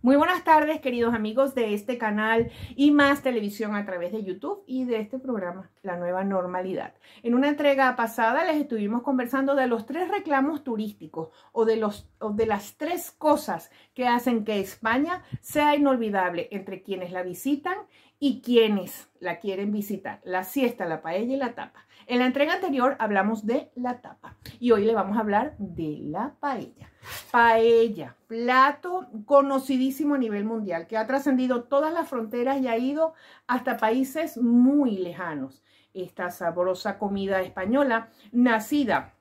Muy buenas tardes, queridos amigos de este canal y más televisión a través de YouTube y de este programa, La Nueva Normalidad. En una entrega pasada les estuvimos conversando de los tres reclamos turísticos o de, los, de las tres cosas que hacen que España sea inolvidable entre quienes la visitan y quiénes la quieren visitar. La siesta, la paella y la tapa. En la entrega anterior hablamos de la tapa y hoy le vamos a hablar de la paella. Paella, plato conocidísimo a nivel mundial que ha trascendido todas las fronteras y ha ido hasta países muy lejanos. Esta sabrosa comida española, nacida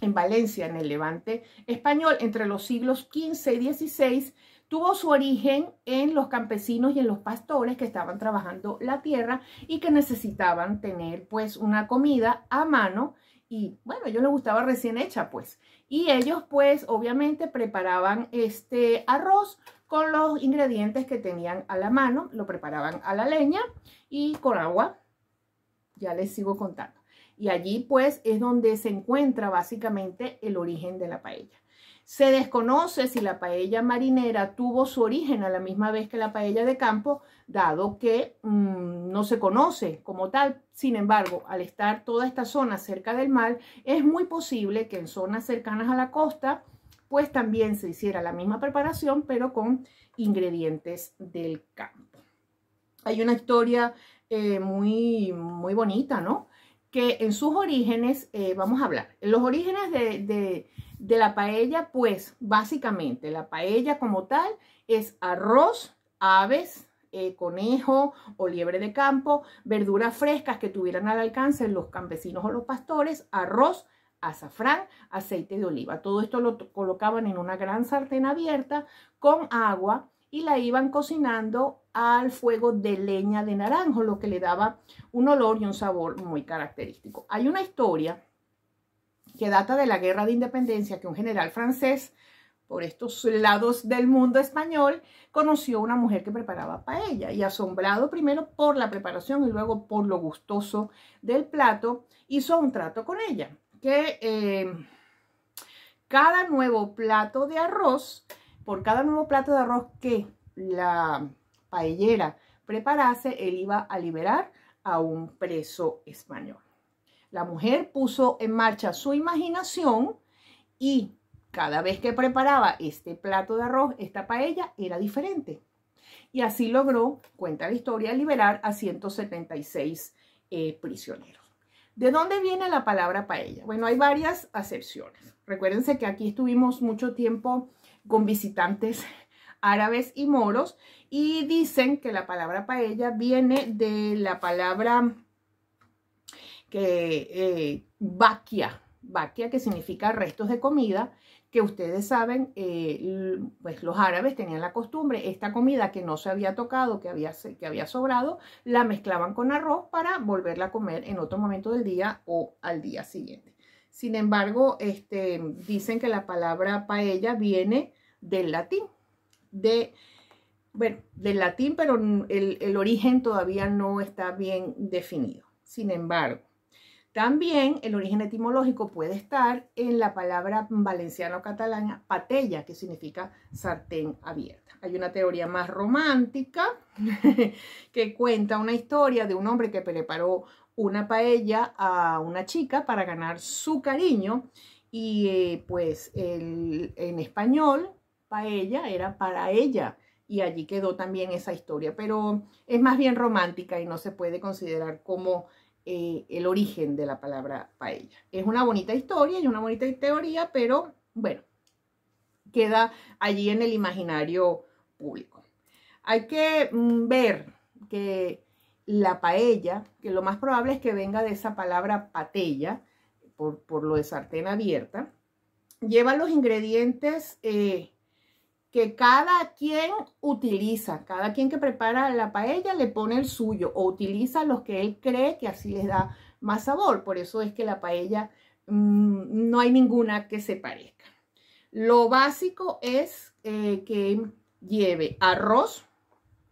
en Valencia, en el Levante español, entre los siglos XV y XVI, tuvo su origen en los campesinos y en los pastores que estaban trabajando la tierra y que necesitaban tener pues una comida a mano y bueno, yo les gustaba recién hecha pues. Y ellos pues obviamente preparaban este arroz con los ingredientes que tenían a la mano, lo preparaban a la leña y con agua, ya les sigo contando. Y allí pues es donde se encuentra básicamente el origen de la paella. Se desconoce si la paella marinera tuvo su origen a la misma vez que la paella de campo, dado que mm, no se conoce como tal. Sin embargo, al estar toda esta zona cerca del mar, es muy posible que en zonas cercanas a la costa, pues también se hiciera la misma preparación, pero con ingredientes del campo. Hay una historia eh, muy, muy bonita, ¿no? Que en sus orígenes, eh, vamos a hablar, en los orígenes de de la paella, pues básicamente la paella como tal es arroz, aves, eh, conejo o liebre de campo, verduras frescas que tuvieran al alcance los campesinos o los pastores, arroz, azafrán, aceite de oliva. Todo esto lo colocaban en una gran sartén abierta con agua y la iban cocinando al fuego de leña de naranjo, lo que le daba un olor y un sabor muy característico. Hay una historia que data de la Guerra de Independencia, que un general francés por estos lados del mundo español, conoció a una mujer que preparaba paella y asombrado primero por la preparación y luego por lo gustoso del plato, hizo un trato con ella, que eh, cada nuevo plato de arroz, por cada nuevo plato de arroz que la paellera preparase, él iba a liberar a un preso español. La mujer puso en marcha su imaginación y cada vez que preparaba este plato de arroz, esta paella era diferente. Y así logró, cuenta la historia, liberar a 176 eh, prisioneros. ¿De dónde viene la palabra paella? Bueno, hay varias acepciones. Recuérdense que aquí estuvimos mucho tiempo con visitantes árabes y moros y dicen que la palabra paella viene de la palabra que eh, vaquia, que significa restos de comida, que ustedes saben, eh, pues los árabes tenían la costumbre, esta comida que no se había tocado, que había, que había sobrado, la mezclaban con arroz para volverla a comer en otro momento del día o al día siguiente. Sin embargo, este, dicen que la palabra paella viene del latín, de, del latín, pero el, el origen todavía no está bien definido. Sin embargo, también el origen etimológico puede estar en la palabra valenciano catalana patella, que significa sartén abierta. Hay una teoría más romántica que cuenta una historia de un hombre que preparó una paella a una chica para ganar su cariño y eh, pues en español paella era para ella y allí quedó también esa historia, pero es más bien romántica y no se puede considerar como eh, el origen de la palabra paella. Es una bonita historia y una bonita teoría, pero bueno, queda allí en el imaginario público. Hay que mm, ver que la paella, que lo más probable es que venga de esa palabra patella, por, lo de sartén abierta, lleva los ingredientes eh, que cada quien utiliza, cada quien que prepara la paella le pone el suyo o utiliza los que él cree que así les da más sabor. Por eso es que la paella mm, no hay ninguna que se parezca. Lo básico es eh, que lleve arroz,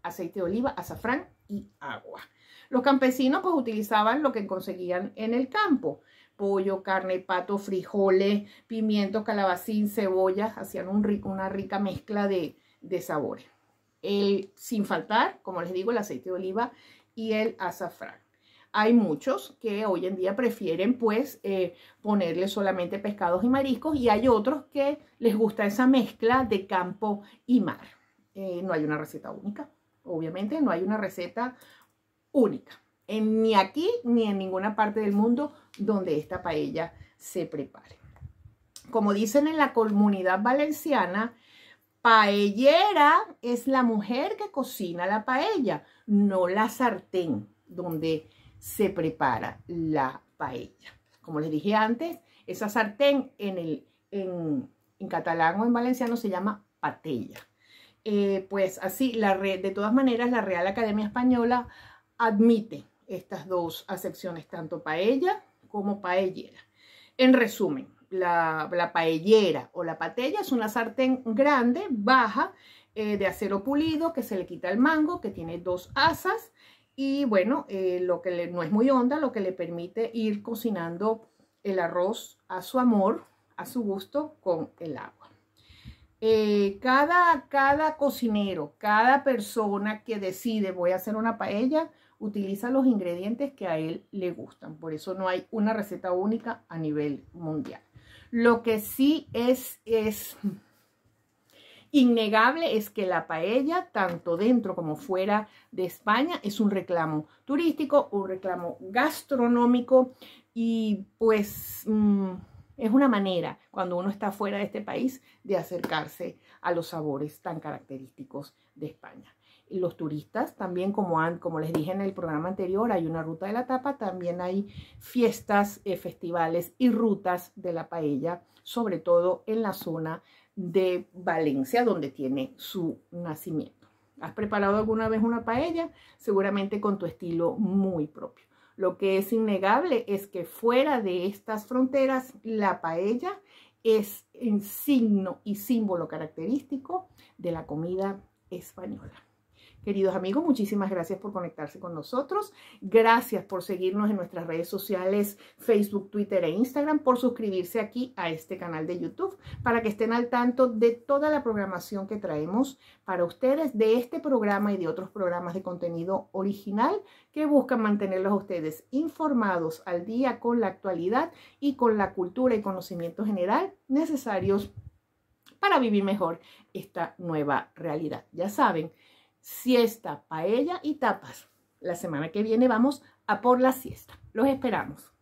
aceite de oliva, azafrán y agua. Los campesinos pues utilizaban lo que conseguían en el campo pollo, carne, pato, frijoles, pimiento, calabacín, cebollas, hacían un una rica mezcla de, sabores. El, sin faltar, como les digo, el aceite de oliva y el azafrán. Hay muchos que hoy en día prefieren pues eh, ponerle solamente pescados y mariscos y hay otros que les gusta esa mezcla de campo y mar. Eh, no hay una receta única, obviamente no hay una receta única ni aquí ni en ninguna parte del mundo donde esta paella se prepare. Como dicen en la comunidad valenciana, paellera es la mujer que cocina la paella, no la sartén donde se prepara la paella. Como les dije antes, esa sartén en, el, en, catalán o en valenciano se llama patella. Eh, pues así, la de todas maneras, la Real Academia Española admite estas dos acepciones, tanto paella como paellera. En resumen, la, paellera o la patella es una sartén grande, baja, eh, de acero pulido, que se le quita el mango, que tiene dos asas y bueno, eh, lo que no es muy honda, lo que le permite ir cocinando el arroz a su amor, a su gusto, con el agua. Eh, cada, cada cocinero, cada persona que decide voy a hacer una paella, utiliza los ingredientes que a él le gustan. Por eso no hay una receta única a nivel mundial. Lo que sí es, es innegable es que la paella, tanto dentro como fuera de España, es un reclamo turístico, un reclamo gastronómico y pues mm, es una manera, cuando uno está fuera de este país, de acercarse a los sabores tan característicos de España los turistas, también como, les dije en el programa anterior, hay una ruta de la tapa, también hay fiestas, eh, festivales y rutas de la paella, sobre todo en la zona de Valencia, donde tiene su nacimiento. ¿Has preparado alguna vez una paella? Seguramente con tu estilo muy propio. Lo que es innegable es que fuera de estas fronteras, la paella es un signo y símbolo característico de la comida española. Queridos amigos, muchísimas gracias por conectarse con nosotros. Gracias por seguirnos en nuestras redes sociales, Facebook, Twitter e Instagram, por suscribirse aquí a este canal de YouTube para que estén al tanto de toda la programación que traemos para ustedes de este programa y de otros programas de contenido original que buscan mantenerlos a ustedes informados al día con la actualidad y con la cultura y conocimiento general necesarios para vivir mejor esta nueva realidad. Ya saben, siesta, paella y tapas. La semana que viene vamos a por la siesta. Los esperamos.